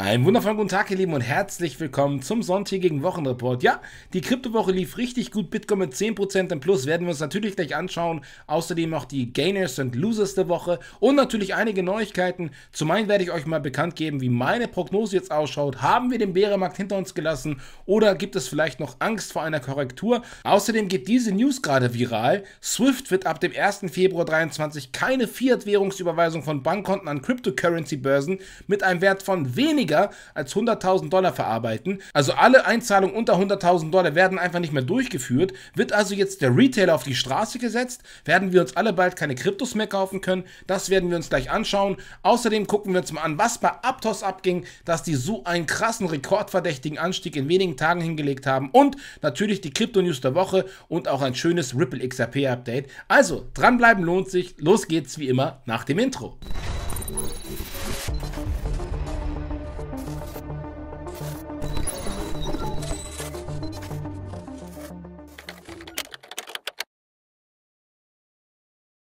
Einen wundervollen guten Tag, ihr Lieben, und herzlich willkommen zum sonntägigen Wochenreport. Ja, die Kryptowoche lief richtig gut. Bitcoin mit 10% im Plus werden wir uns natürlich gleich anschauen. Außerdem auch die Gainers und Losers der Woche und natürlich einige Neuigkeiten. Zum einen werde ich euch mal bekannt geben, wie meine Prognose jetzt ausschaut. Haben wir den Bärenmarkt hinter uns gelassen oder gibt es vielleicht noch Angst vor einer Korrektur? Außerdem geht diese News gerade viral. Swift wird ab dem 1. Februar 2023 keine Fiat-Währungsüberweisung von Bankkonten an Cryptocurrency-Börsen mit einem Wert von weniger weniger als 100.000 Dollar verarbeiten. Also alle Einzahlungen unter 100.000 Dollar werden einfach nicht mehr durchgeführt. Wird also jetzt der Retailer auf die Straße gesetzt? Werden wir uns alle bald keine Kryptos mehr kaufen können? Das werden wir uns gleich anschauen. Außerdem gucken wir uns mal an, was bei Aptos abging, dass die so einen krassen rekordverdächtigen Anstieg in wenigen Tagen hingelegt haben. Und natürlich die Krypto-News der Woche und auch ein schönes Ripple XRP-Update. Also dranbleiben lohnt sich. Los geht's wie immer nach dem Intro.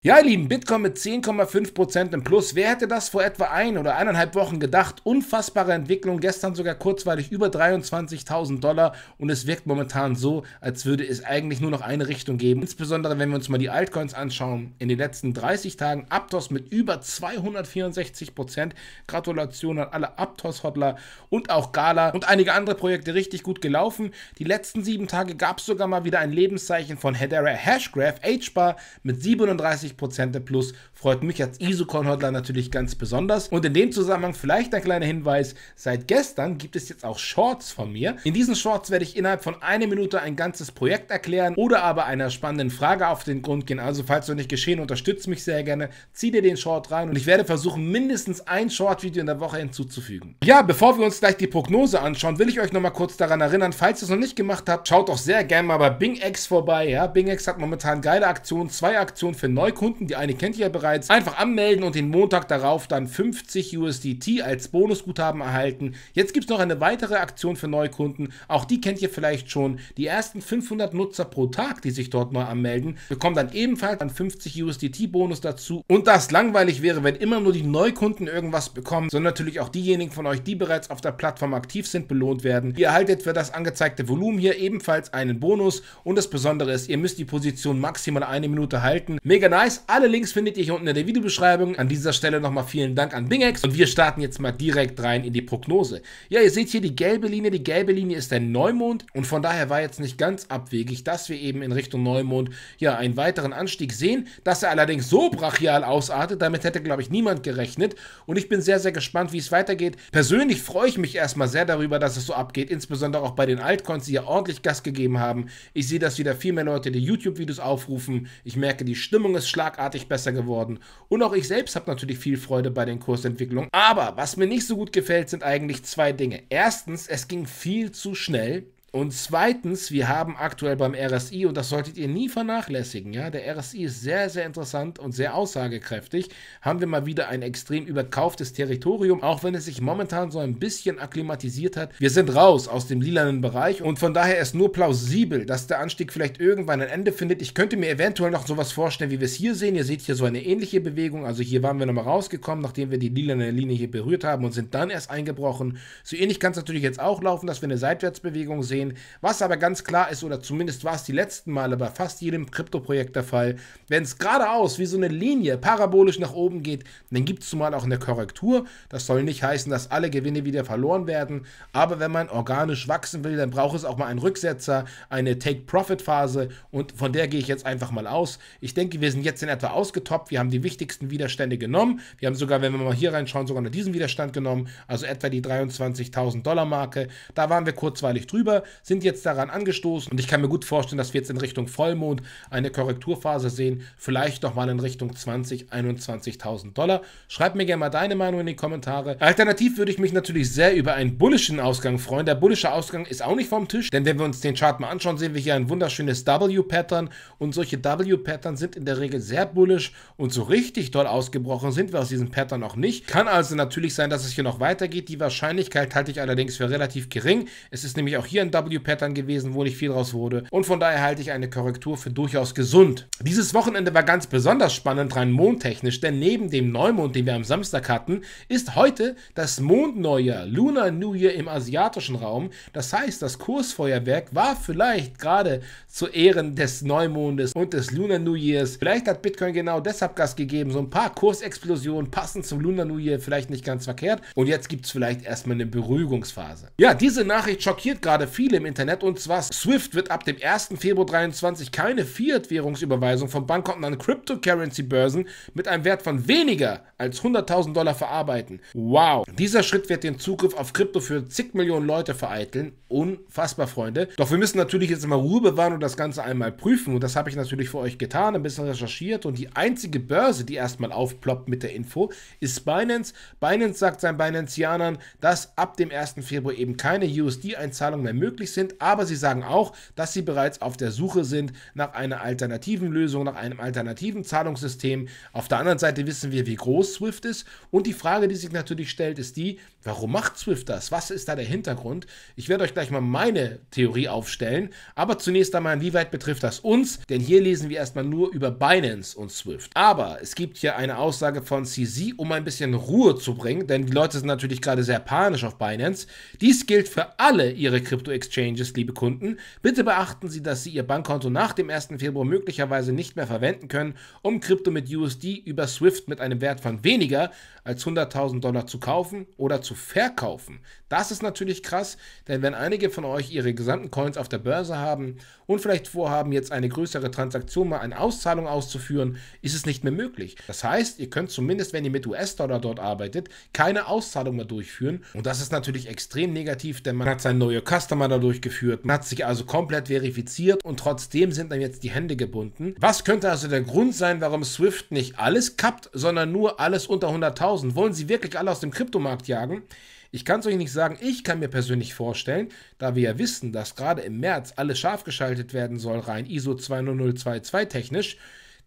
Ja, ihr Lieben, Bitcoin mit 10,5% im Plus. Wer hätte das vor etwa ein oder eineinhalb Wochen gedacht? Unfassbare Entwicklung, gestern sogar kurzweilig über 23.000 Dollar und es wirkt momentan so, als würde es eigentlich nur noch eine Richtung geben. Insbesondere, wenn wir uns mal die Altcoins anschauen. In den letzten 30 Tagen Aptos mit über 264%. Gratulation an alle Aptos-Hodler und auch Gala und einige andere Projekte richtig gut gelaufen. Die letzten sieben Tage gab es sogar mal wieder ein Lebenszeichen von Hedera Hashgraph, HBAR mit 37 20% Plus. Freut mich als Isocorn-Hodler natürlich ganz besonders. Und in dem Zusammenhang vielleicht ein kleiner Hinweis, seit gestern gibt es jetzt auch Shorts von mir. In diesen Shorts werde ich innerhalb von einer Minute ein ganzes Projekt erklären oder aber einer spannenden Frage auf den Grund gehen. Also falls noch nicht geschehen, unterstützt mich sehr gerne, zieh dir den Short rein und ich werde versuchen, mindestens ein Short-Video in der Woche hinzuzufügen. Ja, bevor wir uns gleich die Prognose anschauen, will ich euch nochmal kurz daran erinnern, falls ihr es noch nicht gemacht habt, schaut doch sehr gerne mal bei BingX vorbei. Ja, BingX hat momentan geile Aktionen, zwei Aktionen für Neukunden Sekunden, die eine kennt ihr ja bereits, einfach anmelden und den Montag darauf dann 50 USDT als Bonusguthaben erhalten. Jetzt gibt es noch eine weitere Aktion für Neukunden, auch die kennt ihr vielleicht schon. Die ersten 500 Nutzer pro Tag, die sich dort neu anmelden, bekommen dann ebenfalls einen 50 USDT Bonus dazu. Und das langweilig wäre, wenn immer nur die Neukunden irgendwas bekommen, sondern natürlich auch diejenigen von euch, die bereits auf der Plattform aktiv sind, belohnt werden. Ihr erhaltet für das angezeigte Volumen hier ebenfalls einen Bonus und das Besondere ist, ihr müsst die Position maximal eine Minute halten. Mega nice weiß, alle Links findet ihr hier unten in der Videobeschreibung. An dieser Stelle nochmal vielen Dank an Bingex und wir starten jetzt mal direkt rein in die Prognose. Ja, ihr seht hier die gelbe Linie. Die gelbe Linie ist der Neumond und von daher war jetzt nicht ganz abwegig, dass wir eben in Richtung Neumond ja einen weiteren Anstieg sehen, dass er allerdings so brachial ausartet. Damit hätte, glaube ich, niemand gerechnet und ich bin sehr, sehr gespannt, wie es weitergeht. Persönlich freue ich mich erstmal sehr darüber, dass es so abgeht, insbesondere auch bei den Altcoins, die ja ordentlich Gas gegeben haben. Ich sehe, dass wieder viel mehr Leute die YouTube-Videos aufrufen. Ich merke, die Stimmung ist schlafen schlagartig besser geworden. Und auch ich selbst habe natürlich viel Freude bei den Kursentwicklungen. Aber was mir nicht so gut gefällt, sind eigentlich zwei Dinge. Erstens, es ging viel zu schnell. Und zweitens, wir haben aktuell beim RSI, und das solltet ihr nie vernachlässigen, ja, der RSI ist sehr, sehr interessant und sehr aussagekräftig, haben wir mal wieder ein extrem überkauftes Territorium, auch wenn es sich momentan so ein bisschen akklimatisiert hat. Wir sind raus aus dem lilanen Bereich und von daher ist nur plausibel, dass der Anstieg vielleicht irgendwann ein Ende findet. Ich könnte mir eventuell noch sowas vorstellen, wie wir es hier sehen. Ihr seht hier so eine ähnliche Bewegung, also hier waren wir nochmal rausgekommen, nachdem wir die lilane Linie hier berührt haben und sind dann erst eingebrochen. So ähnlich kann es natürlich jetzt auch laufen, dass wir eine Seitwärtsbewegung sehen gehen. Was aber ganz klar ist, oder zumindest war es die letzten Male bei fast jedem Kryptoprojekt der Fall, wenn es geradeaus wie so eine Linie parabolisch nach oben geht, dann gibt es zumal auch eine Korrektur. Das soll nicht heißen, dass alle Gewinne wieder verloren werden, aber wenn man organisch wachsen will, dann braucht es auch mal einen Rücksetzer, eine Take-Profit-Phase und von der gehe ich jetzt einfach mal aus. Ich denke, wir sind jetzt in etwa ausgetoppt. Wir haben die wichtigsten Widerstände genommen. Wir haben sogar, wenn wir mal hier reinschauen, sogar noch diesen Widerstand genommen, also etwa die 23.000 Dollar Marke. Da waren wir kurzweilig drüber sind jetzt daran angestoßen und ich kann mir gut vorstellen, dass wir jetzt in Richtung Vollmond eine Korrekturphase sehen, vielleicht nochmal in Richtung 20, 21.000 Dollar. Schreib mir gerne mal deine Meinung in die Kommentare. Alternativ würde ich mich natürlich sehr über einen bullischen Ausgang freuen. Der bullische Ausgang ist auch nicht vom Tisch, denn wenn wir uns den Chart mal anschauen, sehen wir hier ein wunderschönes W-Pattern und solche W-Pattern sind in der Regel sehr bullisch und so richtig doll ausgebrochen sind wir aus diesem Pattern noch nicht. Kann also natürlich sein, dass es hier noch weitergeht. Die Wahrscheinlichkeit halte ich allerdings für relativ gering. Es ist nämlich auch hier ein w DW-Pattern gewesen, wo nicht viel draus wurde. Und von daher halte ich eine Korrektur für durchaus gesund. Dieses Wochenende war ganz besonders spannend rein mondtechnisch, denn neben dem Neumond, den wir am Samstag hatten, ist heute das Mondneujahr, Lunar New Year im asiatischen Raum. Das heißt, das Kursfeuerwerk war vielleicht gerade zu Ehren des Neumondes und des Lunar New Years. Vielleicht hat Bitcoin genau deshalb Gas gegeben, so ein paar Kursexplosionen passend zum Lunar New Year, vielleicht nicht ganz verkehrt. Und jetzt gibt es vielleicht erstmal eine Beruhigungsphase. Ja, diese Nachricht schockiert gerade viele viele im Internet und zwar Swift wird ab dem 1. Februar 23 keine Fiat-Währungsüberweisung von Bankkonten an Cryptocurrency-Börsen mit einem Wert von weniger als 100.000 Dollar verarbeiten. Wow. Dieser Schritt wird den Zugriff auf Krypto für zig Millionen Leute vereiteln. Unfassbar, Freunde. Doch wir müssen natürlich jetzt immer Ruhe bewahren und das Ganze einmal prüfen. Und das habe ich natürlich für euch getan, ein bisschen recherchiert. Und die einzige Börse, die erstmal aufploppt mit der Info, ist Binance. Binance sagt seinen Binanceanern, dass ab dem 1. Februar eben keine USD-Einzahlung mehr möglich glücklich sind, aber sie sagen auch, dass sie bereits auf der Suche sind nach einer alternativen Lösung, nach einem alternativen Zahlungssystem. Auf der anderen Seite wissen wir, wie groß SWIFT ist und die Frage, die sich natürlich stellt, ist die, Warum macht Swift das? Was ist da der Hintergrund? Ich werde euch gleich mal meine Theorie aufstellen, aber zunächst einmal, inwieweit betrifft das uns? Denn hier lesen wir erstmal nur über Binance und Swift. Aber es gibt hier eine Aussage von CZ, um ein bisschen Ruhe zu bringen, denn die Leute sind natürlich gerade sehr panisch auf Binance. Dies gilt für alle Ihre Krypto-Exchanges, liebe Kunden. Bitte beachten Sie, dass Sie Ihr Bankkonto nach dem 1. Februar möglicherweise nicht mehr verwenden können, um Krypto mit USD über Swift mit einem Wert von weniger als 100.000 Dollar zu kaufen oder zu zu verkaufen. Das ist natürlich krass, denn wenn einige von euch ihre gesamten Coins auf der Börse haben und vielleicht vorhaben, jetzt eine größere Transaktion mal eine Auszahlung auszuführen, ist es nicht mehr möglich. Das heißt, ihr könnt zumindest, wenn ihr mit US-Dollar dort arbeitet, keine Auszahlung mehr durchführen. Und das ist natürlich extrem negativ, denn man hat sein neuer Customer dadurch geführt, man hat sich also komplett verifiziert und trotzdem sind dann jetzt die Hände gebunden. Was könnte also der Grund sein, warum Swift nicht alles kappt, sondern nur alles unter 100.000? Wollen sie wirklich alle aus dem Kryptomarkt jagen? Ich kann es euch nicht sagen, ich kann mir persönlich vorstellen, da wir ja wissen, dass gerade im März alles scharf geschaltet werden soll, rein ISO 20022 technisch,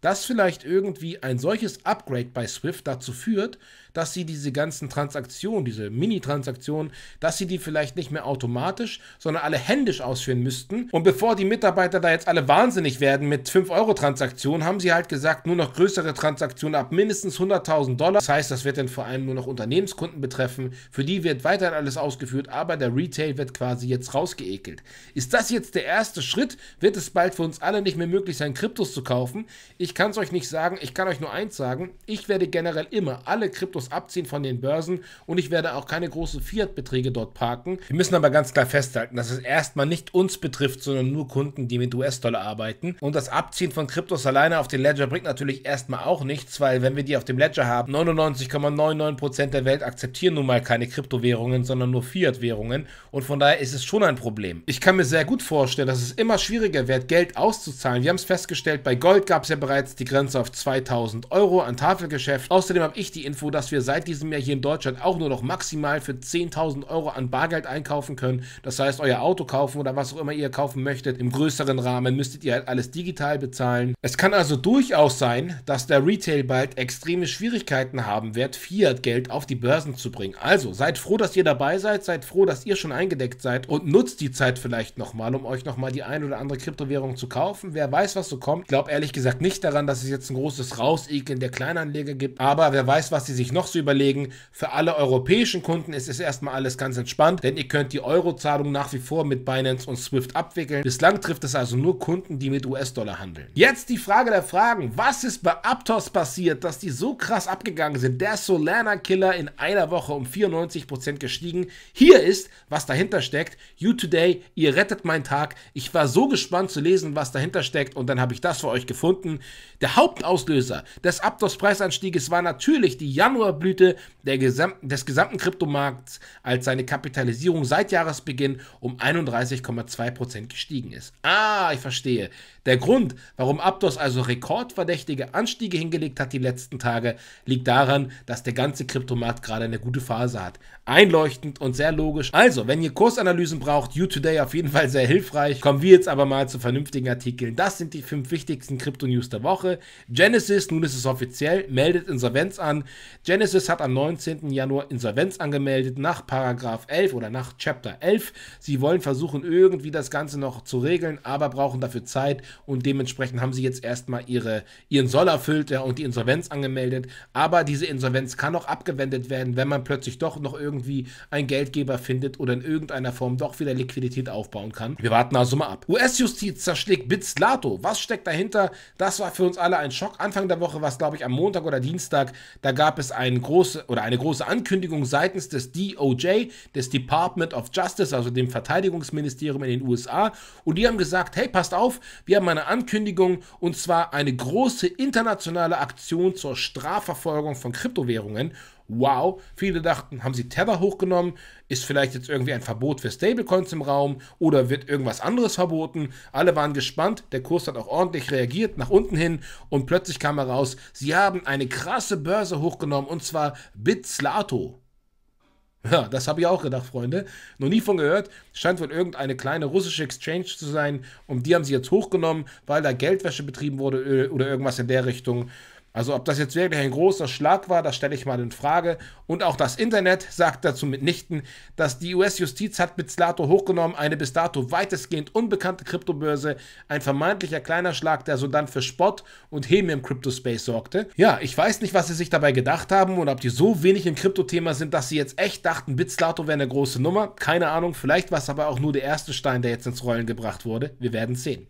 dass vielleicht irgendwie ein solches Upgrade bei Swift dazu führt, dass sie diese ganzen Transaktionen, diese Mini-Transaktionen, dass sie die vielleicht nicht mehr automatisch, sondern alle händisch ausführen müssten. Und bevor die Mitarbeiter da jetzt alle wahnsinnig werden mit 5-Euro-Transaktionen, haben sie halt gesagt, nur noch größere Transaktionen ab mindestens 100.000 Dollar. Das heißt, das wird dann vor allem nur noch Unternehmenskunden betreffen. Für die wird weiterhin alles ausgeführt, aber der Retail wird quasi jetzt rausgeekelt. Ist das jetzt der erste Schritt? Wird es bald für uns alle nicht mehr möglich sein, Kryptos zu kaufen? Ich kann es euch nicht sagen. Ich kann euch nur eins sagen. Ich werde generell immer alle Kryptos Bonus abziehen von den Börsen und ich werde auch keine großen Fiat-Beträge dort parken. Wir müssen aber ganz klar festhalten, dass es erstmal nicht uns betrifft, sondern nur Kunden, die mit US-Dollar arbeiten. Und das Abziehen von Kryptos alleine auf den Ledger bringt natürlich erstmal auch nichts, weil wenn wir die auf dem Ledger haben, 99,99% der Welt akzeptieren nun mal keine Kryptowährungen, sondern nur Fiat-Währungen. Und von daher ist es schon ein Problem. Ich kann mir sehr gut vorstellen, dass es immer schwieriger wird, Geld auszuzahlen. Wir haben es festgestellt, bei Gold gab es ja bereits die Grenze auf 2000 Euro an Tafelgeschäft. Außerdem habe ich die Info, dass wir wir seit diesem Jahr hier in Deutschland auch nur noch maximal für 10.000 Euro an Bargeld einkaufen können. Das heißt, euer Auto kaufen oder was auch immer ihr kaufen möchtet, im größeren Rahmen müsstet ihr halt alles digital bezahlen. Es kann also durchaus sein, dass der Retail bald extreme Schwierigkeiten haben wird, Fiat-Geld auf die Börsen zu bringen. Also seid froh, dass ihr dabei seid, seid froh, dass ihr schon eingedeckt seid und nutzt die Zeit vielleicht nochmal, um euch nochmal die ein oder andere Kryptowährung zu kaufen. Wer weiß, was so kommt. Ich glaube ehrlich gesagt nicht daran, dass es jetzt ein großes Rausekeln der Kleinanleger gibt, aber wer weiß, was sie sich noch noch zu überlegen. Für alle europäischen Kunden ist es erstmal alles ganz entspannt, denn ihr könnt die Eurozahlung nach wie vor mit Binance und Swift abwickeln. Bislang trifft es also nur Kunden, die mit US-Dollar handeln. Jetzt die Frage der Fragen. Was ist bei Aptos passiert, dass die so krass abgegangen sind? Der Solana-Killer in einer Woche um 94% gestiegen. Hier ist, was dahinter steckt. You Today, ihr rettet meinen Tag. Ich war so gespannt zu lesen, was dahinter steckt und dann habe ich das für euch gefunden. Der Hauptauslöser des Aptos-Preisanstieges war natürlich die Januar Blüte gesamten, des gesamten Kryptomarkts, als seine Kapitalisierung seit Jahresbeginn um 31,2% gestiegen ist. Ah, ich verstehe. Der Grund, warum Aptos also rekordverdächtige Anstiege hingelegt hat die letzten Tage, liegt daran, dass der ganze Kryptomarkt gerade eine gute Phase hat. Einleuchtend und sehr logisch. Also, wenn ihr Kursanalysen braucht, You Today auf jeden Fall sehr hilfreich. Kommen wir jetzt aber mal zu vernünftigen Artikeln. Das sind die fünf wichtigsten Krypto-News der Woche. Genesis, nun ist es offiziell, meldet Insolvenz an. Genesis hat am 19. Januar Insolvenz angemeldet nach Paragraph 11 oder nach Chapter 11. Sie wollen versuchen, irgendwie das Ganze noch zu regeln, aber brauchen dafür Zeit und dementsprechend haben sie jetzt erstmal ihre, ihren Soll erfüllt ja, und die Insolvenz angemeldet. Aber diese Insolvenz kann auch abgewendet werden, wenn man plötzlich doch noch irgendwie einen Geldgeber findet oder in irgendeiner Form doch wieder Liquidität aufbauen kann. Wir warten also mal ab. US-Justiz zerschlägt Bitslato. Was steckt dahinter? Das war für uns alle ein Schock. Anfang der Woche war es, glaube ich, am Montag oder Dienstag. Da gab es eine große oder eine große Ankündigung seitens des DOJ, des Department of Justice, also dem Verteidigungsministerium in den USA. Und die haben gesagt, hey, passt auf, wir haben meine Ankündigung und zwar eine große internationale Aktion zur Strafverfolgung von Kryptowährungen. Wow, viele dachten, haben sie Tether hochgenommen? Ist vielleicht jetzt irgendwie ein Verbot für Stablecoins im Raum oder wird irgendwas anderes verboten? Alle waren gespannt, der Kurs hat auch ordentlich reagiert nach unten hin und plötzlich kam heraus, sie haben eine krasse Börse hochgenommen und zwar Bitslato. Ja, das habe ich auch gedacht, Freunde. Noch nie von gehört. Scheint wohl irgendeine kleine russische Exchange zu sein. Und die haben sie jetzt hochgenommen, weil da Geldwäsche betrieben wurde äh, oder irgendwas in der Richtung. Also ob das jetzt wirklich ein großer Schlag war, das stelle ich mal in Frage. Und auch das Internet sagt dazu mitnichten, dass die US-Justiz hat mit Slato hochgenommen, eine bis dato weitestgehend unbekannte Kryptobörse, ein vermeintlicher kleiner Schlag, der so dann für Spott und Häme im Crypto-Space sorgte. Ja, ich weiß nicht, was sie sich dabei gedacht haben und ob die so wenig im Krypto-Thema sind, dass sie jetzt echt dachten, Bitslato wäre eine große Nummer. Keine Ahnung, vielleicht war es aber auch nur der erste Stein, der jetzt ins Rollen gebracht wurde. Wir werden sehen.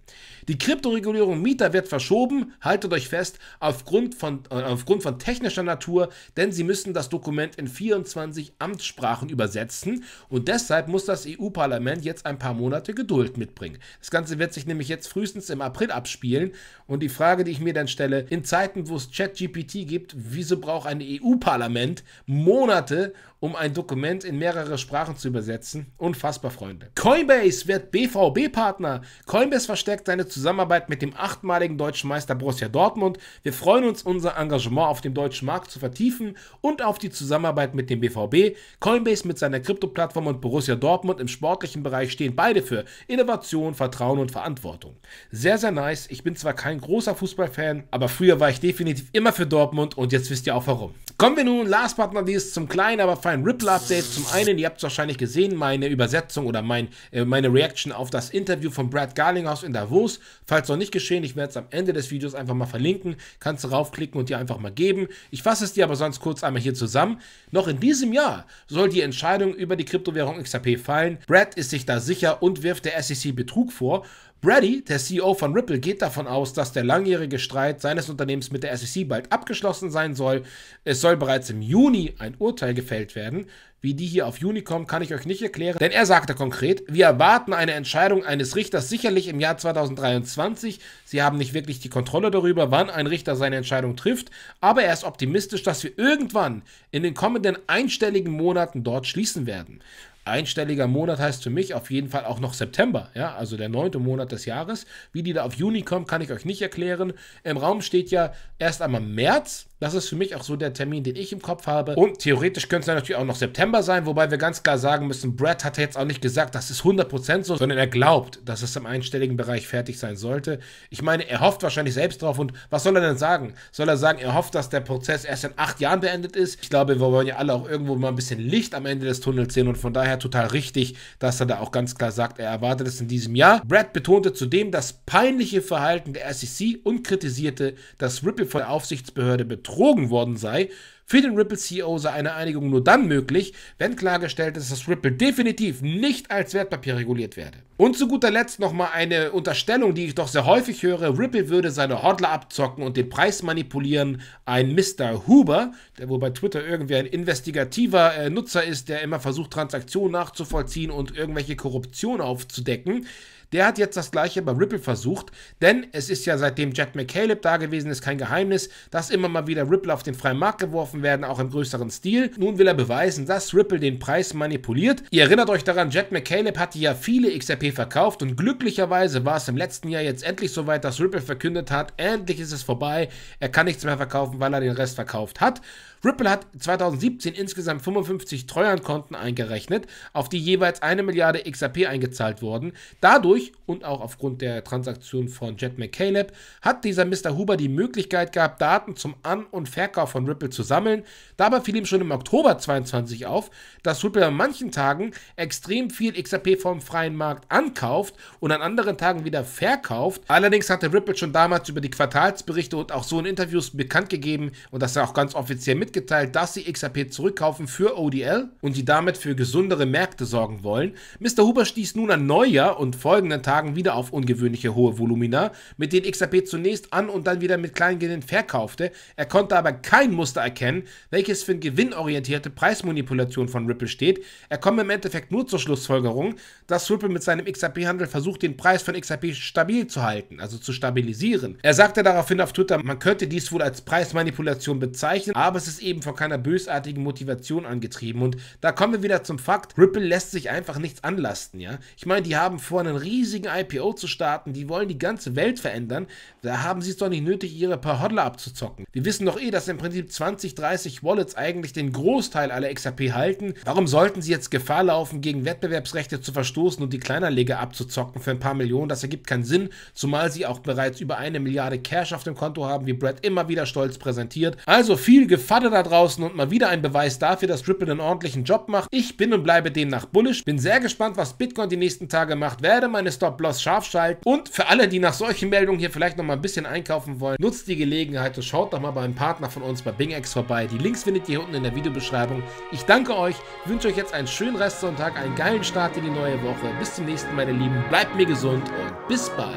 Die Kryptoregulierung Mieter wird verschoben, haltet euch fest, aufgrund von, äh, aufgrund von technischer Natur, denn sie müssen das Dokument in 24 Amtssprachen übersetzen und deshalb muss das EU-Parlament jetzt ein paar Monate Geduld mitbringen. Das Ganze wird sich nämlich jetzt frühestens im April abspielen und die Frage, die ich mir dann stelle, in Zeiten, wo es ChatGPT gibt, wieso braucht ein EU-Parlament Monate, um ein Dokument in mehrere Sprachen zu übersetzen. Unfassbar, Freunde. Coinbase wird BVB-Partner. Coinbase verstärkt seine Zusammenarbeit mit dem achtmaligen deutschen Meister Borussia Dortmund. Wir freuen uns, unser Engagement auf dem deutschen Markt zu vertiefen und auf die Zusammenarbeit mit dem BVB. Coinbase mit seiner Krypto-Plattform und Borussia Dortmund im sportlichen Bereich stehen beide für Innovation, Vertrauen und Verantwortung. Sehr, sehr nice. Ich bin zwar kein großer Fußballfan, aber früher war ich definitiv immer für Dortmund und jetzt wisst ihr auch warum. Kommen wir nun last but not least zum kleinen, aber ein Ripple-Update. Zum einen, ihr habt es wahrscheinlich gesehen, meine Übersetzung oder mein, äh, meine Reaction auf das Interview von Brad Garlinghouse in Davos. Falls noch nicht geschehen, ich werde es am Ende des Videos einfach mal verlinken. Kannst du raufklicken und dir einfach mal geben. Ich fasse es dir aber sonst kurz einmal hier zusammen. Noch in diesem Jahr soll die Entscheidung über die Kryptowährung XRP fallen. Brad ist sich da sicher und wirft der SEC Betrug vor. Brady, der CEO von Ripple, geht davon aus, dass der langjährige Streit seines Unternehmens mit der SEC bald abgeschlossen sein soll. Es soll bereits im Juni ein Urteil gefällt werden. Wie die hier auf Juni kommen, kann ich euch nicht erklären. Denn er sagte konkret, wir erwarten eine Entscheidung eines Richters sicherlich im Jahr 2023. Sie haben nicht wirklich die Kontrolle darüber, wann ein Richter seine Entscheidung trifft. Aber er ist optimistisch, dass wir irgendwann in den kommenden einstelligen Monaten dort schließen werden einstelliger Monat heißt für mich auf jeden Fall auch noch September, ja, also der neunte Monat des Jahres. Wie die da auf Juni kommen, kann ich euch nicht erklären. Im Raum steht ja erst einmal März. Das ist für mich auch so der Termin, den ich im Kopf habe. Und theoretisch könnte es natürlich auch noch September sein, wobei wir ganz klar sagen müssen, Brad hat jetzt auch nicht gesagt, das ist 100% so, sondern er glaubt, dass es im einstelligen Bereich fertig sein sollte. Ich meine, er hofft wahrscheinlich selbst drauf und was soll er denn sagen? Soll er sagen, er hofft, dass der Prozess erst in acht Jahren beendet ist? Ich glaube, wir wollen ja alle auch irgendwo mal ein bisschen Licht am Ende des Tunnels sehen und von daher daher total richtig, dass er da auch ganz klar sagt, er erwartet es in diesem Jahr. Brad betonte zudem das peinliche Verhalten der SEC und kritisierte, dass Ripple von der Aufsichtsbehörde betrogen worden sei für den Ripple CEO sei eine Einigung nur dann möglich, wenn klargestellt ist, dass Ripple definitiv nicht als Wertpapier reguliert werde. Und zu guter Letzt nochmal eine Unterstellung, die ich doch sehr häufig höre. Ripple würde seine Hodler abzocken und den Preis manipulieren. Ein Mr. Huber, der wohl bei Twitter irgendwie ein investigativer äh, Nutzer ist, der immer versucht, Transaktionen nachzuvollziehen und irgendwelche Korruption aufzudecken. Der hat jetzt das gleiche bei Ripple versucht, denn es ist ja seitdem Jack McCaleb da gewesen ist, kein Geheimnis, dass immer mal wieder Ripple auf den freien Markt geworfen werden, auch im größeren Stil. Nun will er beweisen, dass Ripple den Preis manipuliert. Ihr erinnert euch daran, Jack McCaleb hatte ja viele XRP verkauft und glücklicherweise war es im letzten Jahr jetzt endlich soweit, dass Ripple verkündet hat, endlich ist es vorbei, er kann nichts mehr verkaufen, weil er den Rest verkauft hat. Ripple hat 2017 insgesamt 55 Treuhandkonten eingerechnet, auf die jeweils eine Milliarde XRP eingezahlt wurden. Dadurch und auch aufgrund der Transaktion von Jet McCaleb hat dieser Mr. Huber die Möglichkeit gehabt, Daten zum An- und Verkauf von Ripple zu sammeln. Dabei fiel ihm schon im Oktober 22 auf, dass Ripple an manchen Tagen extrem viel XRP vom freien Markt ankauft und an anderen Tagen wieder verkauft. Allerdings hatte Ripple schon damals über die Quartalsberichte und auch so in Interviews bekannt gegeben und das er auch ganz offiziell mit mitgeteilt, dass sie XRP zurückkaufen für ODL und die damit für gesundere Märkte sorgen wollen. Mr. Huber stieß nun an Neujahr und folgenden Tagen wieder auf ungewöhnliche hohe Volumina, mit denen XRP zunächst an und dann wieder mit kleinen Gewinnen verkaufte. Er konnte aber kein Muster erkennen, welches für eine gewinnorientierte Preismanipulation von Ripple steht. Er kommt im Endeffekt nur zur Schlussfolgerung, dass Ripple mit seinem XRP-Handel versucht, den Preis von XRP stabil zu halten, also zu stabilisieren. Er sagte daraufhin auf Twitter, man könnte dies wohl als Preismanipulation bezeichnen, aber es ist ist eben von keiner bösartigen Motivation angetrieben. Und da kommen wir wieder zum Fakt, Ripple lässt sich einfach nichts anlasten, ja. Ich meine, die haben vor, einen riesigen IPO zu starten, die wollen die ganze Welt verändern. Da haben sie es doch nicht nötig, ihre paar Hodler abzuzocken. Wir wissen doch eh, dass im Prinzip 20, 30 Wallets eigentlich den Großteil aller XRP halten. Warum sollten sie jetzt Gefahr laufen, gegen Wettbewerbsrechte zu verstoßen und die Kleinerleger abzuzocken für ein paar Millionen? Das ergibt keinen Sinn, zumal sie auch bereits über eine Milliarde Cash auf dem Konto haben, wie Brad immer wieder stolz präsentiert. Also viel Gefahr alle da draußen und mal wieder ein Beweis dafür, dass Ripple einen ordentlichen Job macht. Ich bin und bleibe demnach bullish, bin sehr gespannt, was Bitcoin die nächsten Tage macht, werde meine Stop-Loss scharf schalten und für alle, die nach solchen Meldungen hier vielleicht noch mal ein bisschen einkaufen wollen, nutzt die Gelegenheit und schaut doch mal beim Partner von uns bei BingX vorbei. Die Links findet ihr unten in der Videobeschreibung. Ich danke euch, wünsche euch jetzt einen schönen Restsonntag, einen geilen Start in die neue Woche. Bis zum nächsten Mal, meine Lieben. Bleibt mir gesund und bis bald.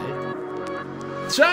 Ciao!